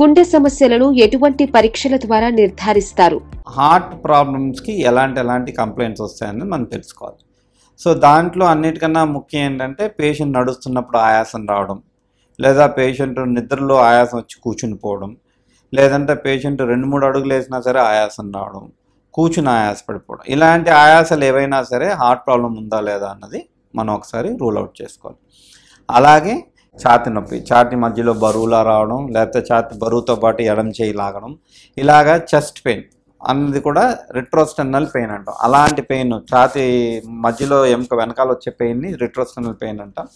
గుండె సమస్యలను ఎటువంటి పరీక్షల ద్వారా నిర్ధారిస్తారు హార్ట్ ప్రాబ్లమ్స్కి ఎలాంటి ఎలాంటి కంప్లైంట్స్ వస్తాయని మనం తెలుసుకోవాలి సో దాంట్లో అన్నిటికన్నా ముఖ్యం ఏంటంటే పేషెంట్ నడుస్తున్నప్పుడు ఆయాసం రావడం లేదా పేషెంట్ నిద్రలో ఆయాసం వచ్చి కూర్చుని పోవడం లేదంటే పేషెంట్ రెండు మూడు అడుగులు వేసినా సరే ఆయాసం రావడం కూర్చుని ఆయాసపడిపోవడం ఇలాంటి ఆయాసాలు ఏవైనా సరే హార్ట్ ప్రాబ్లం ఉందా లేదా అన్నది మనం ఒకసారి రూల్ అవుట్ చేసుకోవాలి అలాగే ఛాతి నొప్పి ఛాతి మధ్యలో బరువులా రావడం లేకపోతే ఛాతి బరువుతో పాటు ఎడం చేయి లాగడం ఇలాగా చెస్ట్ పెయిన్ అన్నది కూడా రిట్రోస్టర్నల్ పెయిన్ అంటాం అలాంటి పెయిన్ ఛాతి మధ్యలో ఎముక వెనకాల వచ్చే పెయిన్ని రిట్రోస్టర్నల్ పెయిన్ అంటాం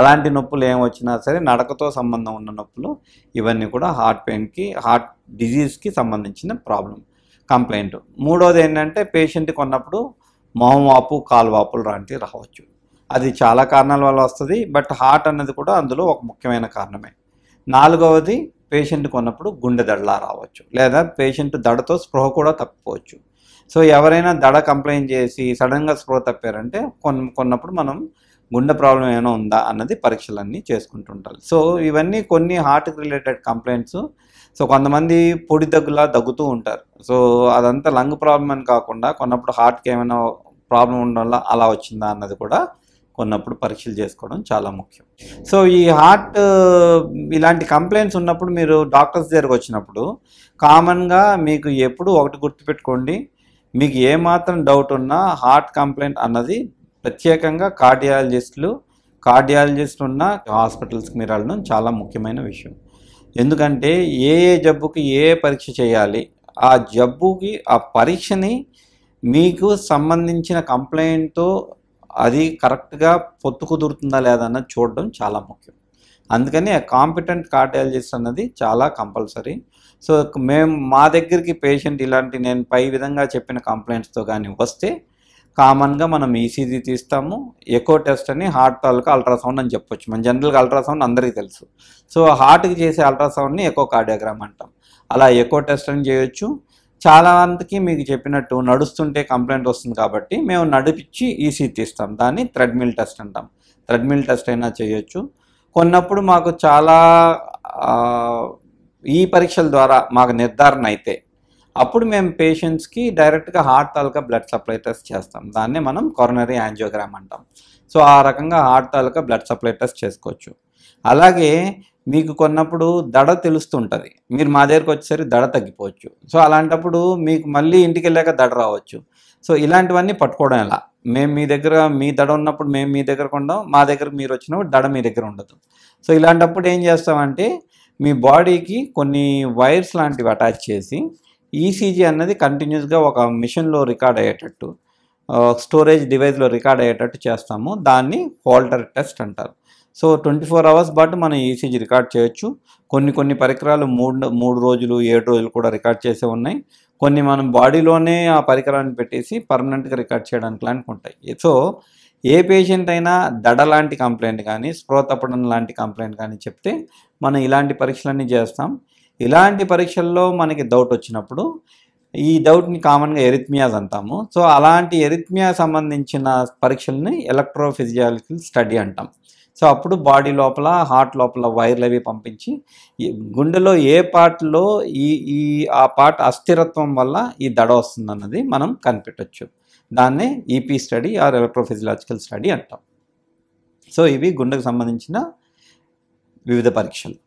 అలాంటి నొప్పులు వచ్చినా సరే నడకతో సంబంధం ఉన్న నొప్పులు ఇవన్నీ కూడా హార్ట్ పెయిన్కి హార్ట్ డిజీజ్కి సంబంధించిన ప్రాబ్లం కంప్లైంట్ మూడోది ఏంటంటే పేషెంట్ కొన్నప్పుడు మొహం వాపు కాలు వాపులు లాంటివి రావచ్చు అది చాలా కారణాల వల్ల వస్తుంది బట్ హార్ట్ అన్నది కూడా అందులో ఒక ముఖ్యమైన కారణమే నాలుగవది పేషెంట్ కొన్నప్పుడు గుండె దడలా రావచ్చు లేదా పేషెంట్ దడతో స్పృహ కూడా తప్పిపోవచ్చు సో ఎవరైనా దడ కంప్లైంట్ చేసి సడన్గా స్పృహ తప్పారంటే కొన్ని కొన్నప్పుడు మనం గుండె ప్రాబ్లం ఏమైనా ఉందా అన్నది పరీక్షలన్నీ చేసుకుంటుంటారు సో ఇవన్నీ కొన్ని హార్ట్కి రిలేటెడ్ కంప్లైంట్స్ సో కొంతమంది పొడి దగ్గులా దగ్గుతూ ఉంటారు సో అదంతా లంగ్ ప్రాబ్లం అని కాకుండా కొన్నప్పుడు హార్ట్కి ఏమైనా ప్రాబ్లం ఉండడం వల్ల అలా వచ్చిందా అన్నది కూడా కొన్నప్పుడు పరీక్షలు చేసుకోవడం చాలా ముఖ్యం సో ఈ హార్ట్ ఇలాంటి కంప్లైంట్స్ ఉన్నప్పుడు మీరు డాక్టర్స్ దగ్గరకు వచ్చినప్పుడు కామన్గా మీకు ఎప్పుడు ఒకటి గుర్తుపెట్టుకోండి మీకు ఏమాత్రం డౌట్ ఉన్నా హార్ట్ కంప్లైంట్ అన్నది ప్రత్యేకంగా కార్డియాలజిస్టులు కార్డియాలజిస్ట్ ఉన్న హాస్పిటల్స్కి మీరు వెళ్ళడం చాలా ముఖ్యమైన విషయం ఎందుకంటే ఏ ఏ జబ్బుకి ఏ పరీక్ష చేయాలి ఆ జబ్బుకి ఆ పరీక్షని మీకు సంబంధించిన కంప్లైంట్తో అది కరెక్ట్గా పొత్తు కుదురుతుందా లేదన్నది చూడడం చాలా ముఖ్యం అందుకని కాంపిటెంట్ కార్డియాలజిస్ట్ అన్నది చాలా కంపల్సరీ సో మేము మా దగ్గరికి పేషెంట్ ఇలాంటి నేను పై విధంగా చెప్పిన కంప్లైంట్స్తో కానీ వస్తే కామన్గా మనం ఈసీజీ తీస్తాము ఎకో టెస్ట్ అని హార్ట్ తాలూకా అల్ట్రాసౌండ్ అని చెప్పొచ్చు మన జనరల్గా అల్ట్రాసౌండ్ అందరికీ తెలుసు సో హార్ట్కి చేసే అల్ట్రాసౌండ్ని ఎకో కార్డియోగ్రామ్ అంటాం అలా ఎకో టెస్ట్ అని చేయొచ్చు చాలా మందికి మీకు చెప్పినట్టు నడుస్తుంటే కంప్లైంట్ వస్తుంది కాబట్టి మేము నడిపించి ఈసీ తీస్తాం దాన్ని థ్రెడ్మిల్ టెస్ట్ అంటాం థ్రెడ్మిల్ టెస్ట్ అయినా చేయొచ్చు కొన్నప్పుడు మాకు చాలా ఈ పరీక్షల ద్వారా మాకు నిర్ధారణ అయితే అప్పుడు మేము పేషెంట్స్కి డైరెక్ట్గా హార్ట్ తాలూకా బ్లడ్ సప్లై టెస్ట్ చేస్తాం దాన్ని మనం కొరనరీ యాంజియోగ్రామ్ అంటాం సో ఆ రకంగా హార్ట్ తాలూకా బ్లడ్ సప్లై టెస్ట్ చేసుకోవచ్చు అలాగే మీకు కొన్నప్పుడు దడ తెలుస్తుంటుంది మీరు మా దగ్గరకు వచ్చేసరికి దడ తగ్గిపోవచ్చు సో అలాంటప్పుడు మీకు మళ్ళీ ఇంటికి వెళ్ళాక దడ రావచ్చు సో ఇలాంటివన్నీ పట్టుకోవడం ఎలా మేము మీ దగ్గర మీ దడ ఉన్నప్పుడు మేము మీ దగ్గర ఉండం మా దగ్గర మీరు వచ్చినప్పుడు దడ మీ దగ్గర ఉండదు సో ఇలాంటప్పుడు ఏం చేస్తామంటే మీ బాడీకి కొన్ని వైర్స్ లాంటివి అటాచ్ చేసి ఈసీజీ e అన్నది కంటిన్యూస్గా ఒక మిషన్లో రికార్డ్ అయ్యేటట్టు స్టోరేజ్ డివైస్లో రికార్డ్ అయ్యేటట్టు చేస్తాము దాన్ని ఫోల్డర్ టెస్ట్ అంటారు సో ట్వంటీ ఫోర్ అవర్స్ పాటు మనం ఈసీజీ రికార్డ్ చేయొచ్చు కొన్ని కొన్ని పరికరాలు మూడు మూడు రోజులు ఏడు రోజులు కూడా రికార్డ్ చేసే ఉన్నాయి కొన్ని మనం బాడీలోనే ఆ పరికరాన్ని పెట్టేసి పర్మనెంట్గా రికార్డ్ చేయడానికి లాంటివి ఉంటాయి సో ఏ పేషెంట్ అయినా దడ లాంటి కంప్లైంట్ కానీ స్ప్రో తప్పడం లాంటి కంప్లైంట్ కానీ చెప్తే మనం ఇలాంటి పరీక్షలన్నీ చేస్తాం ఇలాంటి పరీక్షల్లో మనకి డౌట్ వచ్చినప్పుడు ఈ డౌట్ని కామన్గా ఎరిత్మియాస్ అంటాము సో అలాంటి ఎరిత్మియా సంబంధించిన పరీక్షల్ని ఎలక్ట్రోఫిజియాలజికల్ స్టడీ అంటాం సో అప్పుడు బాడీ లోపల హార్ట్ లోపల వైర్లు అవి పంపించి గుండెలో ఏ పార్ట్లో ఈ ఈ ఆ పార్ట్ అస్థిరత్వం వల్ల ఈ దడ వస్తుందన్నది మనం కనిపెట్టచ్చు దాన్నే EP e study or electrophysiological study అంటాం సో ఇవి గుండెకు సంబంధించిన వివిధ పరీక్షలు